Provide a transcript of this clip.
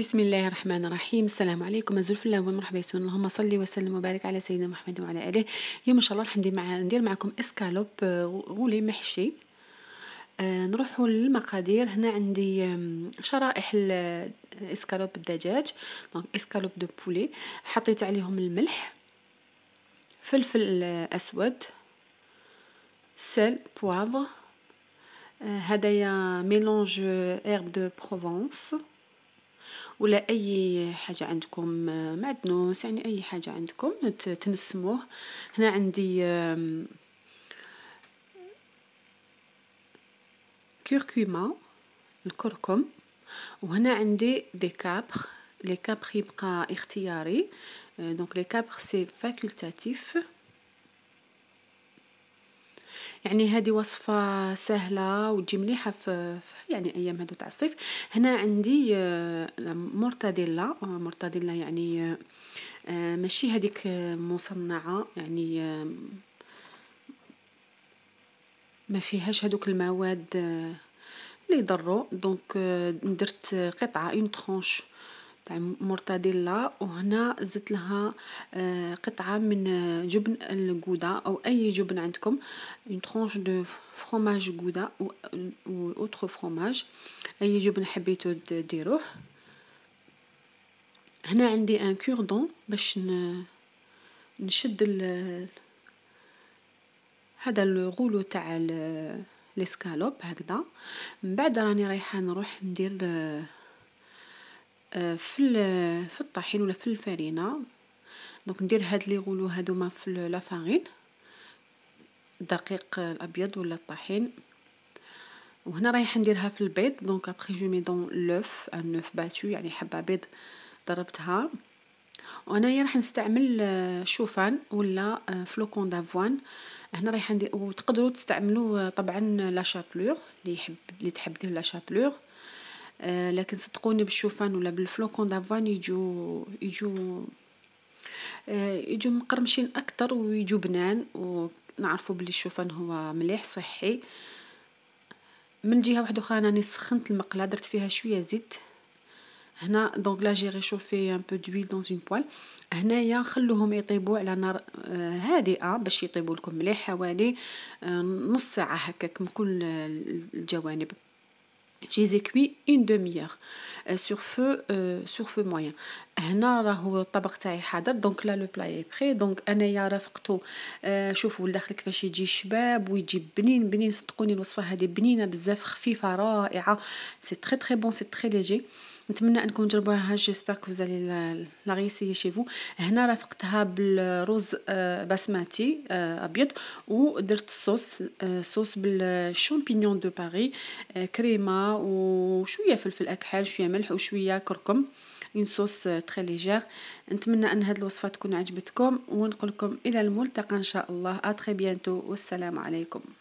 بسم الله الرحمن الرحيم السلام عليكم في الله ومرحبا بكم اللهم صلي وسلم وبارك على سيدنا محمد وعلى آله اليوم إن شاء الله راح ندير مع ندير معكم اسكالوب غولي آه، محشي آه نروحوا للمقادير هنا عندي شرائح اسكالوب الدجاج دونك اسكالوب دو بولي حطيت عليهم الملح فلفل اسود سل بوافر آه، هدايا ميلونج ايرب دو بروفونس ولا اي حاجه عندكم معدنوس يعني اي حاجه عندكم تنسموه هنا عندي كركما الكركم وهنا عندي دي كابخ لي كابخ يبقى اختياري دونك لي كابخ سي فاكولتاتيف يعني هذه وصفه سهله وتجي مليحه في يعني ايام هادو تاع الصيف هنا عندي آه، مرتديلا آه، مرتديلا يعني آه، ماشي هذيك مصنعه يعني ما فيهاش هذوك المواد اللي يضروا دونك درت قطعه اون ترونش مرتديلا وهنا زدت لها آه، قطعه من آه، جبن الجودا او اي جبن عندكم اون ترونش دو فرماج جودا او اوتر فرماج اي جبن حبيتو ديروه هنا عندي ان كوردون باش نشد ال هذا الغولو تاع الاسكالوب هكذا من بعد راني رايحه نروح ندير آه، آه، في في الطحين ولا في الفرينه دونك ندير هاد لي غولو هادوما في لا فارين الدقيق الابيض ولا الطحين وهنا رايح نديرها في البيض دونك ابخي جو مي دون لوف ان لوف باتو يعني حبه بيض ضربتها وانايا راح نستعمل آه، شوفان ولا آه، فلوكون دافوان هنا رايح ندير وتقدروا تستعملوا طبعا لا شابلور اللي يحب اللي تحب دير لا شابلور آه، لكن صدقوني بالشوفان ولا بالفلوكون دافوان يجو يجو آه، يجو مقرمشين اكثر ويجو بنان ونعرفوا بلي الشوفان هو مليح صحي من جهه واحده اخرى انا سخنت المقله درت فيها شويه زيت هنا دونك لا جي ريشوفي ان بو دويل دون اون بوال هنايا خلوهم يطيبوا على نار آه، هادئه باش يطيبوا لكم مليح حوالي نص ساعه هكاك من كل الجوانب Je les ai cuits une demi-heure euh, sur feu euh, sur feu moyen هنا راهو الطبق تاعي حاضر دونك لا لو بلاي بري دونك انايا رافقتو آه شوفوا الداخل كيفاش يجي شباب ويجي بنين بنين صدقوني الوصفه هذه بنينه بزاف خفيفه رائعه سي تري تري بون سي تري ليجي نتمنى انكم تجربوها جيسبر كو زالي لا شي فو هنا رافقتها بالرز آه، بسماتي آه، ابيض ودرت الصوص آه، صوص بالشامبينيون دو باري كريمه وشويه فلفل اكحل شويه ملح وشويه كركم اون صوص تري ليجير نتمنى ان هذه الوصفه تكون عجبتكم ونقول لكم الى الملتقى ان شاء الله ا تري بيانتو والسلام عليكم